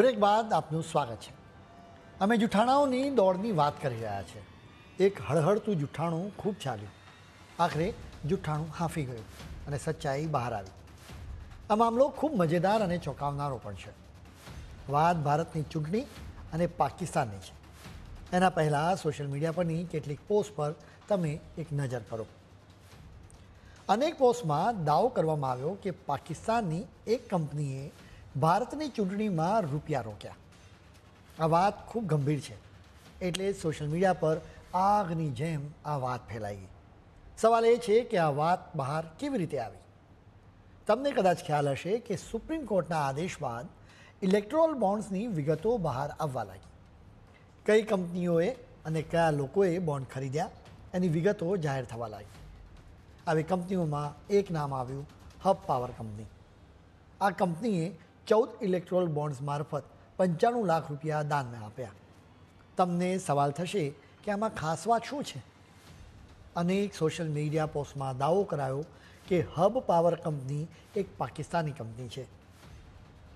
break બાદ આપનું સ્વાગત છે અમે જુઠાણાઓની દોડની વાત કરી રહ્યા છે એક હળહળતું જુઠ્ઠાણું ખૂબ ચાલ્યું આખરે જુઠ્ઠાણું હાંફી ગયું અને સચ્ચાઈ બહાર આવી આ મામલો ખૂબ મજેદાર અને ચોંકાવનારો પણ છે વાત ભારતની ચૂંટણી અને પાકિસ્તાનની છે એના પહેલાં સોશિયલ મીડિયા પરની કેટલીક પોસ્ટ પર તમે એક નજર કરો અનેક પોસ્ટમાં દાવો કરવામાં આવ્યો કે પાકિસ્તાનની એક કંપનીએ ભારતની ચૂંટણીમાં રૂપિયા રોક્યા આ વાત ખૂબ ગંભીર છે એટલે સોશિયલ મીડિયા પર આગની જેમ આ વાત ફેલાઈ સવાલ એ છે કે આ વાત બહાર કેવી રીતે આવી તમને કદાચ ખ્યાલ હશે કે સુપ્રીમ કોર્ટના આદેશ બાદ ઇલેક્ટ્રોલ બોન્ડ્સની વિગતો બહાર આવવા લાગી કઈ કંપનીઓએ અને કયા લોકોએ બોન્ડ ખરીદ્યા એની વિગતો જાહેર થવા લાગી આવી કંપનીઓમાં એક નામ આવ્યું હબ પાવર કંપની આ કંપનીએ ચૌદ ઇલેક્ટ્રોલ બોન્ડ્સ મારફત પંચાણું લાખ રૂપિયા દાનમાં આપ્યા તમને સવાલ થશે કે આમાં ખાસ વાત શું છે અનેક સોશિયલ મીડિયા પોસ્ટમાં દાવો કરાયો કે હબ પાવર કંપની એક પાકિસ્તાની કંપની છે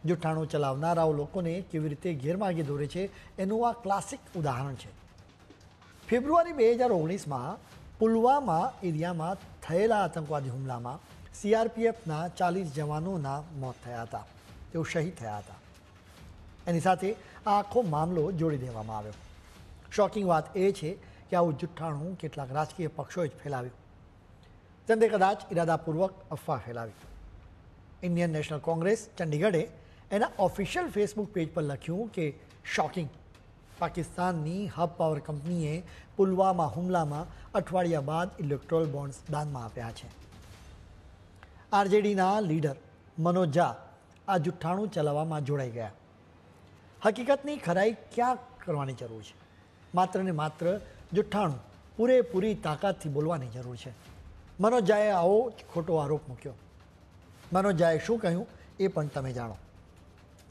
જૂઠાણું ચલાવનારાઓ લોકોને કેવી રીતે ગેરમાર્ગે દોરે છે એનું આ ક્લાસિક ઉદાહરણ છે ફેબ્રુઆરી બે હજાર ઓગણીસમાં પુલવામા એરિયામાં થયેલા આતંકવાદી હુમલામાં સીઆરપીએફના ચાલીસ જવાનોના મોત થયા હતા તેઓ શહીદ થયા હતા એની સાથે આ આખો મામલો જોડી દેવામાં આવ્યો શોકિંગ વાત એ છે કે આવું જુઠ્ઠાણું કેટલાક રાજકીય પક્ષોએ જ ફેલાવ્યું તેમને કદાચ ઇરાદાપૂર્વક અફવા ફેલાવી ઇન્ડિયન નેશનલ કોંગ્રેસ ચંડીગઢે એના ઓફિશિયલ ફેસબુક પેજ પર લખ્યું કે શોકિંગ પાકિસ્તાનની હબ પાવર કંપનીએ પુલવામા હુમલામાં અઠવાડિયા બાદ ઇલેક્ટ્રોલ બોન્ડ્સ દાનમાં આપ્યા છે આરજેડીના લીડર મનોજ ઝા આ જુઠ્ઠાણું ચલાવવામાં જોડાઈ ગયા હકીકતની ખરાઈ ક્યાં કરવાની જરૂર છે માત્ર ને માત્ર જુઠ્ઠાણું પૂરેપૂરી તાકાતથી બોલવાની જરૂર છે મનોજાએ આવો જ ખોટો આરોપ મૂક્યો મનોજાએ શું કહ્યું એ પણ તમે જાણો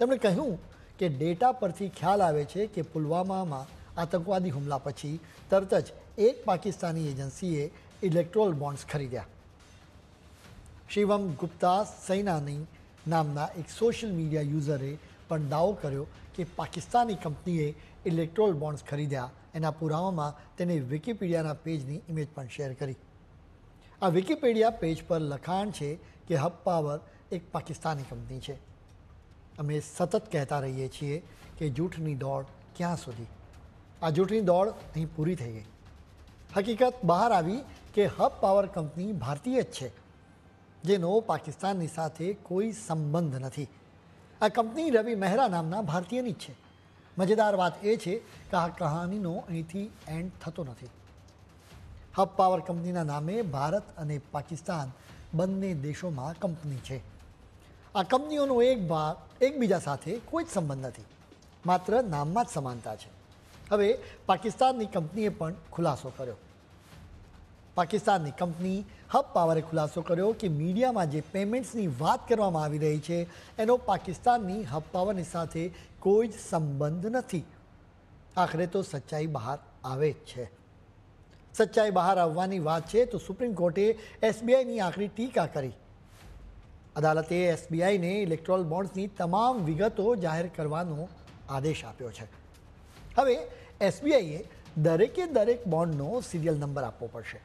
તેમણે કહ્યું કે ડેટા પરથી ખ્યાલ આવે છે કે પુલવામામાં આતંકવાદી હુમલા પછી તરત જ એક પાકિસ્તાની એજન્સીએ ઇલેક્ટ્રોલ બોન્ડ્સ ખરીદ્યા શિવમ ગુપ્તા સૈનાની નામના એક સોશિયલ મીડિયા યુઝરે પણ દાવો કર્યો કે પાકિસ્તાની કંપનીએ ઇલેક્ટ્રોલ બોન્ડ્સ ખરીદ્યા એના પુરાવામાં તેને વિકિપીડિયાના પેજની ઇમેજ પણ શેર કરી આ વિકિપીડિયા પેજ પર લખાણ છે કે હબ પાવર એક પાકિસ્તાની કંપની છે અમે સતત કહેતા રહીએ છીએ કે જૂઠની દોડ ક્યાં સુધી આ જૂઠની દોડ અહીં પૂરી થઈ ગઈ હકીકત બહાર આવી કે હબ પાવર કંપની ભારતીય જ છે જેનો પાકિસ્તાનની સાથે કોઈ સંબંધ નથી આ કંપની રવિ મહેરા નામના ભારતીયની જ છે મજેદાર વાત એ છે કે આ કહાનીનો અહીંથી એન્ડ થતો નથી હબ પાવર કંપનીના નામે ભારત અને પાકિસ્તાન બંને દેશોમાં કંપની છે આ કંપનીઓનો એક ભાગ એકબીજા સાથે કોઈ જ સંબંધ નથી માત્ર નામમાં જ સમાનતા છે હવે પાકિસ્તાનની કંપનીએ પણ ખુલાસો કર્યો પાકિસ્તાનની કંપની હબ પાવરે ખુલાસો કર્યો કે મીડિયામાં જે પેમેન્ટ્સની વાત કરવામાં આવી રહી છે એનો પાકિસ્તાનની હબ પાવરની સાથે કોઈ જ સંબંધ નથી આખરે તો સચ્ચાઈ બહાર આવે જ છે સચ્ચાઈ બહાર આવવાની વાત છે તો સુપ્રીમ કોર્ટે એસબીઆઈની આખરી ટીકા કરી અદાલતે એસબીઆઈને ઇલેક્ટ્રોલ બોન્ડ્સની તમામ વિગતો જાહેર કરવાનો આદેશ આપ્યો છે હવે એસબીઆઈએ દરેકે દરેક બોન્ડનો સિરિયલ નંબર આપવો પડશે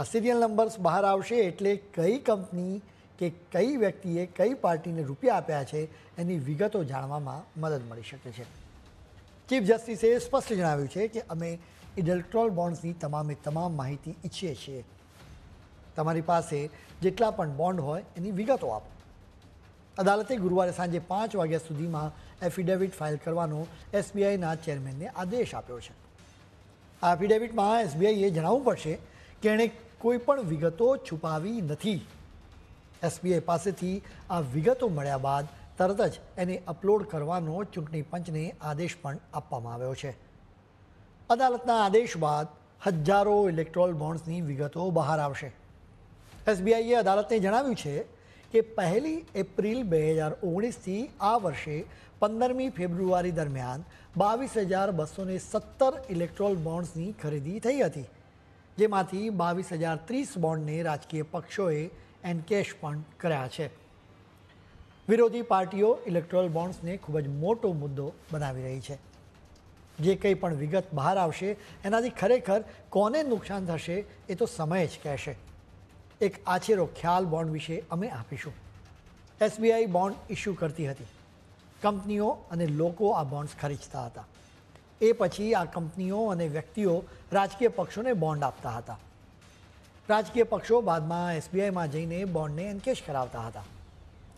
આ સિરિયલ નંબર્સ બહાર આવશે એટલે કઈ કંપની કે કઈ વ્યક્તિએ કઈ પાર્ટીને રૂપિયા આપ્યા છે એની વિગતો જાણવામાં મદદ મળી શકે છે ચીફ જસ્ટિસે સ્પષ્ટ જણાવ્યું છે કે અમે ઇલેક્ટ્રોલ બોન્ડ્સની તમામે તમામ માહિતી ઈચ્છીએ છીએ તમારી પાસે જેટલા પણ બોન્ડ હોય એની વિગતો આપો અદાલતે ગુરુવારે સાંજે પાંચ વાગ્યા સુધીમાં એફિડેવિટ ફાઇલ કરવાનો એસબીઆઈના ચેરમેનને આદેશ આપ્યો છે આ એફિડેવિટમાં એસબીઆઈએ જણાવવું પડશે કે એણે કોઈ પણ વિગતો છુપાવી નથી એસબીઆઈ પાસેથી આ વિગતો મળ્યા બાદ તરત જ એને અપલોડ કરવાનો ચૂંટણી પંચને આદેશ પણ આપવામાં આવ્યો છે અદાલતના આદેશ બાદ હજારો ઇલેક્ટ્રોલ બોન્ડ્સની વિગતો બહાર આવશે એસબીઆઈએ અદાલતને જણાવ્યું છે કે પહેલી એપ્રિલ બે હજાર ઓગણીસથી આ વર્ષે પંદરમી ફેબ્રુઆરી દરમિયાન બાવીસ હજાર બસો સત્તર ઇલેક્ટ્રોલ બોન્ડ્સની ખરીદી થઈ હતી જેમાંથી બાવીસ હજાર ત્રીસ બોન્ડને રાજકીય પક્ષોએ એનકેશ પણ કર્યા છે વિરોધી પાર્ટીઓ ઇલેક્ટ્રોલ બોન્ડ્સને ખૂબ જ મોટો મુદ્દો બનાવી રહી છે જે કંઈ પણ વિગત બહાર આવશે એનાથી ખરેખર કોને નુકસાન થશે એ તો સમય જ કહેશે એક આછેરો ખ્યાલ બોન્ડ વિશે અમે આપીશું એસબીઆઈ બોન્ડ ઇસ્યુ કરતી હતી કંપનીઓ અને લોકો આ બોન્ડ્સ ખરીદતા હતા એ પછી આ કંપનીઓ અને વ્યક્તિઓ રાજકીય પક્ષોને બોન્ડ આપતા હતા રાજકીય પક્ષો બાદમાં એસબીઆઈમાં જઈને બોન્ડને એન્કેશ કરાવતા હતા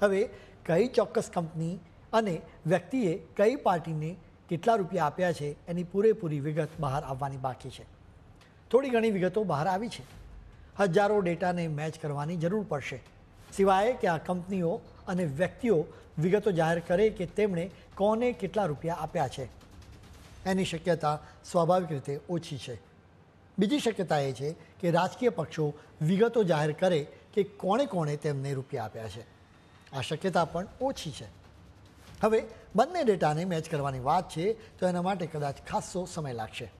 હવે કઈ ચોક્કસ કંપની અને વ્યક્તિએ કઈ પાર્ટીને કેટલા રૂપિયા આપ્યા છે એની પૂરેપૂરી વિગત બહાર આવવાની બાકી છે થોડી ઘણી વિગતો બહાર આવી છે હજારો ડેટાને મેચ કરવાની જરૂર પડશે સિવાય કે આ કંપનીઓ અને વ્યક્તિઓ વિગતો જાહેર કરે કે તેમણે કોને કેટલા રૂપિયા આપ્યા છે એની શક્યતા સ્વાભાવિક રીતે ઓછી છે બીજી શક્યતા એ છે કે રાજકીય પક્ષો વિગતો જાહેર કરે કે કોણે કોણે તેમને રૂપિયા આપ્યા છે આ શક્યતા પણ ઓછી છે હવે બંને ડેટાને મેચ કરવાની વાત છે તો એના માટે કદાચ ખાસ્સો સમય લાગશે